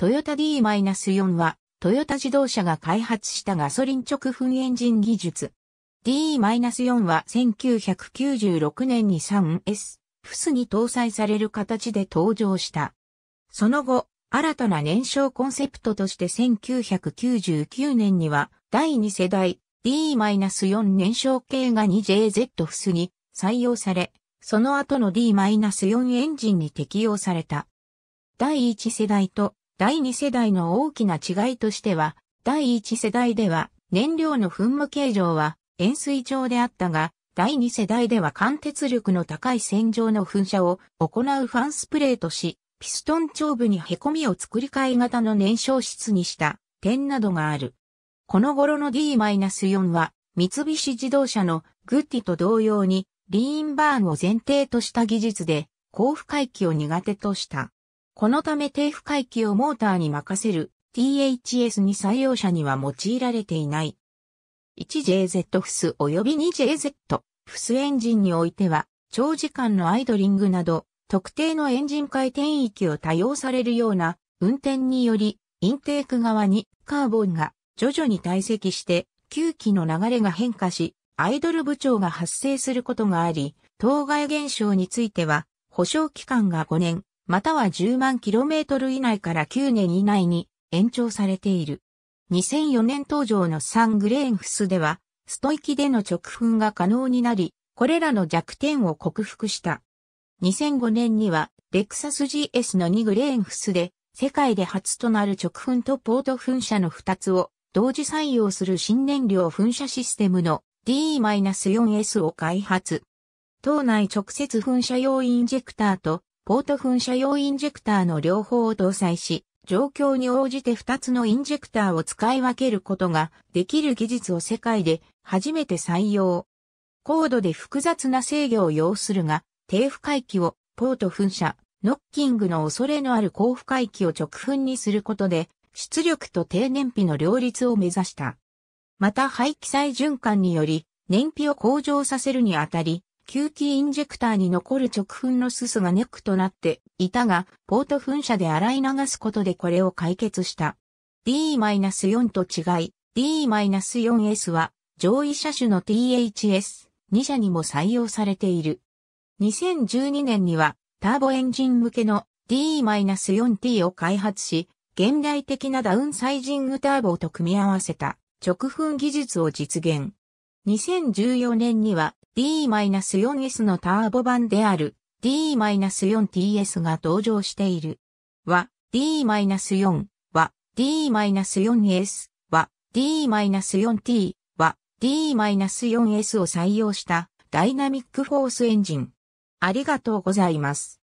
トヨタ D-4 は、トヨタ自動車が開発したガソリン直噴エンジン技術。D-4 は1996年に 3S、フスに搭載される形で登場した。その後、新たな燃焼コンセプトとして1999年には、第2世代 D-4 燃焼系が 2JZ フスに採用され、その後の D-4 エンジンに適用された。第1世代と第2世代の大きな違いとしては、第1世代では燃料の噴霧形状は円錐状であったが、第2世代では貫鉄力の高い線状の噴射を行うファンスプレーとし、ピストン頂部に凹みを作り替え型の燃焼室にした点などがある。この頃の D-4 は三菱自動車のグッディと同様にリーンバーンを前提とした技術で高不回帰を苦手とした。このため低負回帰をモーターに任せる THS に採用者には用いられていない。1JZ フス及び 2JZ フスエンジンにおいては、長時間のアイドリングなど、特定のエンジン回転域を多用されるような運転により、インテーク側にカーボンが徐々に堆積して、吸気の流れが変化し、アイドル部長が発生することがあり、当該現象については、保証期間が5年、または10万 km 以内から9年以内に延長されている。2004年登場のサングレーンフスでは、ストイキでの直噴が可能になり、これらの弱点を克服した。2005年には、レクサス GS の2グレーンフスで、世界で初となる直噴とポート噴射の2つを同時採用する新燃料噴射システムの DE-4S を開発。島内直接噴射用インジェクターとポート噴射用インジェクターの両方を搭載し、状況に応じて2つのインジェクターを使い分けることができる技術を世界で初めて採用。高度で複雑な制御を要するが、低負荷機をポート噴射、ノッキングの恐れのある高負荷機を直噴にすることで、出力と低燃費の両立を目指した。また排気再循環により、燃費を向上させるにあたり、吸気インジェクターに残る直噴のすすがネックとなっていたが、ポート噴射で洗い流すことでこれを解決した。D-4 と違い、D-4S は上位車種の THS2 社にも採用されている。2012年にはターボエンジン向けの D-4T を開発し、現代的なダウンサイジングターボと組み合わせた直噴技術を実現。2014年には D-4S のターボ版である D-4TS が登場している。は D-4 は D-4S は D-4T は D-4S を採用したダイナミックフォースエンジン。ありがとうございます。